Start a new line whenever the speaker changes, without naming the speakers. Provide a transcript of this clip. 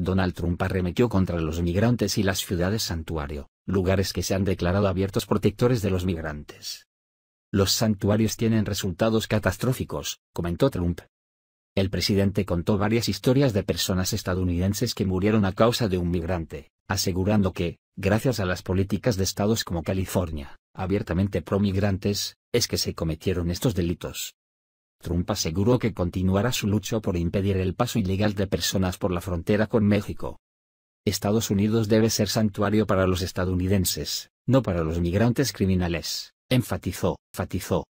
Donald Trump arremetió contra los migrantes y las ciudades santuario, lugares que se han declarado abiertos protectores de los migrantes. Los santuarios tienen resultados catastróficos, comentó Trump. El presidente contó varias historias de personas estadounidenses que murieron a causa de un migrante, asegurando que, gracias a las políticas de estados como California, abiertamente pro-migrantes, es que se cometieron estos delitos. Trump aseguró que continuará su lucha por impedir el paso ilegal de personas por la frontera con México. Estados Unidos debe ser santuario para los estadounidenses, no para los migrantes criminales, enfatizó, enfatizó.